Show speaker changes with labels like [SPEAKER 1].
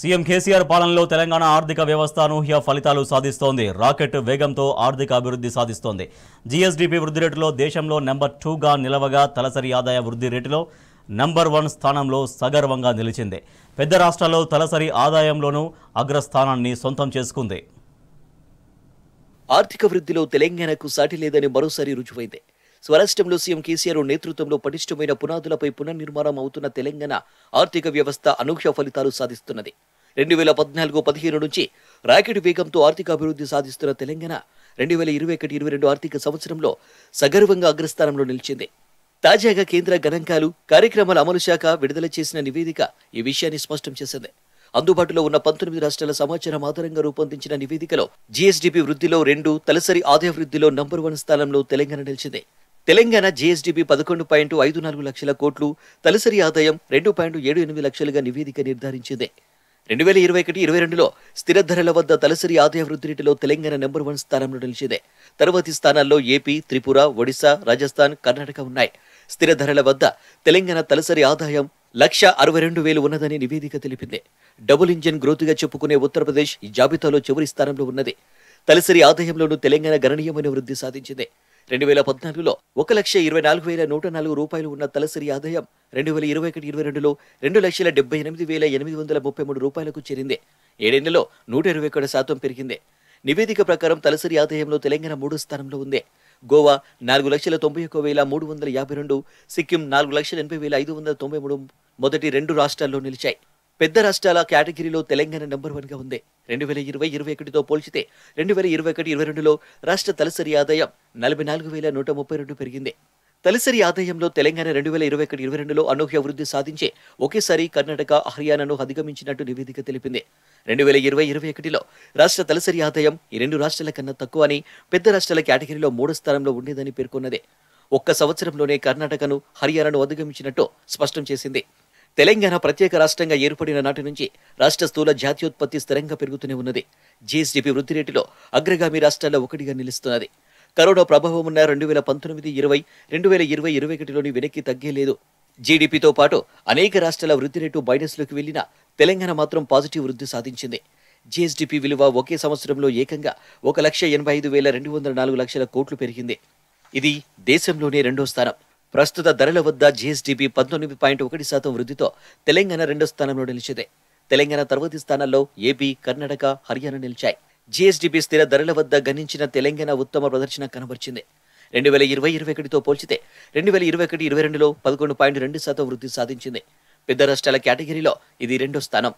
[SPEAKER 1] CM KCR పాలనలో తెలంగాణ ఆర్థిక వ్యవస్థ అనూహ్య ఫలితాలు సాధిస్తోంది రాకెట్ వేగంతో ఆర్థిక అభివృద్ధి సాధిస్తోంది జిఎస్డిపి వృద్ధి రేటులో దేశంలో నెంబర్ టూగా నిలవగా తలసరి ఆదాయ వృద్ధి రేటులో నంబర్ వన్ స్థానంలో సగర్వంగా నిలిచింది పెద్ద రాష్ట్రాల్లో తలసరి ఆదాయంలోనూ అగ్రస్థానాన్ని సొంతం చేసుకుంది ఆర్థిక
[SPEAKER 2] వృద్ధిలో తెలంగాణకు సాటి లేదని మరోసారి రుజువైంది స్వరాష్ట్రంలో సీఎం కేసీఆర్ నేతృత్వంలో పటిష్టమైన పునాదులపై పునర్నిర్మాణం అవుతున్న తెలంగాణ ఆర్థిక వ్యవస్థ అనూహ్య ఫలితాలు సాధిస్తున్నది రెండు వేల పద్నాలుగు పదిహేను నుంచి రాకెట్ వేగంతో ఆర్థిక అభివృద్ధి సాధిస్తున్న తెలంగాణ రెండు వేల ఇరవై ఒకటి ఇరవై రెండు ఆర్థిక సంవత్సరంలో సగర్వంగా అగ్రస్థానంలో నిలిచింది తాజాగా కేంద్ర గణాంకాలు కార్యక్రమాల అమలు శాఖ విడుదల చేసిన నివేదిక ఈ విషయాన్ని స్పష్టం చేసింది అందుబాటులో ఉన్న పంతొమ్మిది రాష్ట్రాల సమాచారం ఆధారంగా రూపొందించిన నివేదికలో జీఎస్డీపీ వృద్ధిలో రెండు తలసరి ఆదాయ వృద్ధిలో నంబర్ వన్ స్థానంలో తెలంగాణ నిలిచింది తెలంగాణ జీఎస్డీపీ పదకొండు పాయింట్ ఐదు నాలుగు లక్షల కోట్లు తలసరి ఆదాయం రెండు పాయింట్ ఏడు ఎనిమిది లక్షలుగా నివేదిక నిర్ధారించింది రెండు వేల ఇరవై ఒకటి ఇరవై రెండులో స్థిర ధరల వద్ద తలసరి ఆదాయ వృద్ధి రేటులో తెలంగాణ నెంబర్ వన్ స్థానంలో నిలిచింది తర్వాతి స్థానాల్లో ఏపీ త్రిపుర ఒడిశా రాజస్థాన్ కర్ణాటక ఉన్నాయి స్థిర ధరల వద్ద తెలంగాణ తలసరి ఆదాయం లక్ష అరవై రెండు వేలు ఉన్నదని నివేదిక తెలిపింది డబుల్ ఇంజిన్ గ్రోత్గా చెప్పుకునే ఉత్తరప్రదేశ్ ఈ జాబితాలో చివరి స్థానంలో ఉన్నది తలసరి ఆదాయంలోనూ తెలంగాణ గణనీయమైన వృద్ధి సాధించింది రెండు వేల పద్నాలుగులో ఒక లక్ష ఇరవై నాలుగు వేల నూట నాలుగు రూపాయలు ఉన్న తలసరి ఆదాయం రెండు వేల ఇరవై ఒకటి ఇరవై రెండులో రెండు లక్షల డెబ్బై ఎనిమిది వేల ఎనిమిది వందల ముప్పై మూడు రూపాయలకు చేరింది ఏడేళ్లలో నూట ఇరవై ఒకటి శాతం పెరిగింది నివేదిక ప్రకారం తలసరి ఆదాయంలో తెలంగాణ మూడో స్థానంలో ఉంది గోవా నాలుగు లక్షల తొంభై ఒక్క వేల మూడు వందల యాభై రెండు సిక్కిం నాలుగు లక్షల ఎనభై వేల ఐదు వందల తొంభై మూడు మొదటి రెండు రాష్ట్రాల్లో నిలిచాయి పెద్ద రాష్ట్రాల కేటగిరీలో తెలంగాణ నెంబర్ వన్గా ఉంది రెండు వేల ఇరవై ఇరవై ఒకటితో పోల్చితే రెండు వేల ఇరవై ఒకటి ఇరవై రెండులో రాష్ట్ర తలసరి ఆదాయం నలభై నాలుగు వేల నూట ముప్పై రెండు పెరిగింది తలసరి ఆదాయంలో తెలంగాణ రెండు వేల ఇరవై ఒకటి ఇరవై రెండులో అనూహ్య వృద్ధి సాధించి ఒకేసారి కర్ణాటక హర్యానాను అధిగమించినట్టు నివేదిక తెలిపింది రెండు వేల ఇరవై ఇరవై ఒకటిలో రాష్ట్ర తలసరి ఆదాయం ఈ రెండు రాష్ట్రాల కన్నా తక్కువ అని పెద్ద రాష్ట్రాల కేటగిరీలో మూడో స్థానంలో ఉండేదని పేర్కొన్నది ఒక్క సంవత్సరంలోనే కర్ణాటకను హర్యానాను అధిగమించినట్టు స్పష్టం చేసింది తెలంగాణ ప్రత్యేక రాష్ట్రంగా ఏర్పడిన నాటి నుంచి రాష్ట్ర స్థూల జాతీయోత్పత్తి స్థిరంగా పెరుగుతూనే ఉన్నది జీఎస్డీపీ వృద్ధి రేటులో అగ్రగామి రాష్ట్రాల్లో ఒకటిగా నిలుస్తున్నది కరోనా ప్రభావం ఉన్న రెండు వేల పంతొమ్మిది ఇరవై రెండు వేల ఇరవై ఇరవై ఒకటిలోని వెనక్కి తగ్గేలేదు జీడీపీతో పాటు అనేక రాష్ట్రాల వృద్ధి రేటు మైనస్లోకి వెళ్లినా తెలంగాణ మాత్రం పాజిటివ్ వృద్ధి సాధించింది జీఎస్డీపీ విలువ ఒకే సంవత్సరంలో ఏకంగా ఒక లక్ష ఎనభై ఐదు వేల రెండు వందల నాలుగు లక్షల కోట్లు పెరిగింది ఇది దేశంలోనే రెండో స్థానం ప్రస్తుత ధరల వద్ద జిఎస్డిపి పంతొమ్మిది పాయింట్ ఒకటి శాతం వృద్ధితో తెలంగాణ రెండో స్థానంలో నిలిచింది తెలంగాణ తర్వాతి స్థానాల్లో ఏపీ కర్ణాటక హర్యానా నిలిచాయి జిఎస్డిపి స్థిర ధరల వద్ద గణించిన తెలంగాణ ఉత్తమ ప్రదర్శన కనబరిచింది రెండు వేల ఇరవై ఇరవై ఒకటితో పోల్చితే రెండు వేల ఇరవై ఒకటి ఇరవై రెండులో పదకొండు పాయింట్ రెండు శాతం వృద్ధి సాధించింది పెద్ద రాష్ట్రాల కేటగిరీలో ఇది రెండో స్థానం